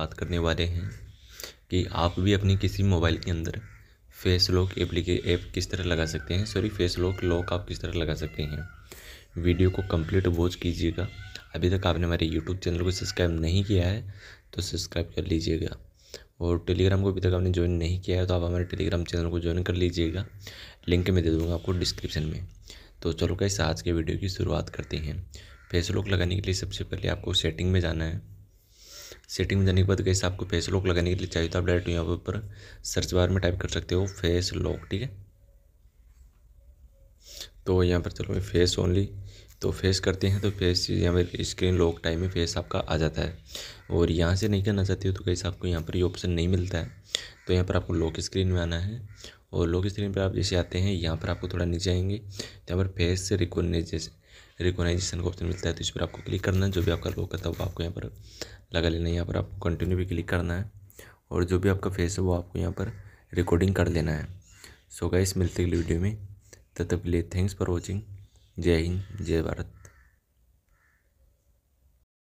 बात करने वाले हैं कि आप भी अपनी किसी मोबाइल के अंदर फेस लॉक एप्लीके ऐप किस तरह लगा सकते हैं सॉरी फेस लॉक लॉक आप किस तरह लगा सकते हैं वीडियो को कंप्लीट वॉच कीजिएगा अभी तक आपने हमारे यूट्यूब चैनल को सब्सक्राइब नहीं किया है तो सब्सक्राइब कर लीजिएगा और टेलीग्राम को अभी तक आपने ज्वाइन नहीं किया है तो आप हमारे टेलीग्राम चैनल को ज्वाइन कर लीजिएगा लिंक मैं दे दूँगा आपको डिस्क्रिप्शन में तो चलो कैसे आज के वीडियो की शुरुआत करते हैं फेस लॉक लगाने के लिए सबसे पहले आपको सेटिंग में जाना है सेटिंग में जाने के बाद कैसे आपको फेस लॉक लगाने के लिए चाहिए तो आप डायरेक्ट यहाँ पर सर्च बार में टाइप कर सकते हो फेस लॉक ठीक है तो यहाँ पर चलो फेस ओनली तो फेस करते हैं तो फेस यहाँ पर स्क्रीन लॉक टाइम में फेस आपका आ जाता है और यहाँ से नहीं करना चाहते हो तो कैसे आपको यहाँ पर ये यह ऑप्शन नहीं मिलता है तो यहाँ पर आपको लॉक स्क्रीन में आना है और लॉक स्क्रीन पर आप जैसे आते हैं यहाँ पर आपको थोड़ा नीचे आएंगे तो यहाँ पर फेस जैसे रिकोगनाइजेशन का ऑप्शन मिलता है तो इस पर आपको क्लिक करना है जो भी आपका लोग था वो आपको यहाँ पर लगा लेना है यहाँ पर आपको कंटिन्यू भी क्लिक करना है और जो भी आपका फेस है वो आपको यहाँ पर रिकॉर्डिंग कर लेना है सो गाइस मिलते अगली वीडियो में तब तक के लिए थैंक्स फॉर वॉचिंग जय हिंद जय भारत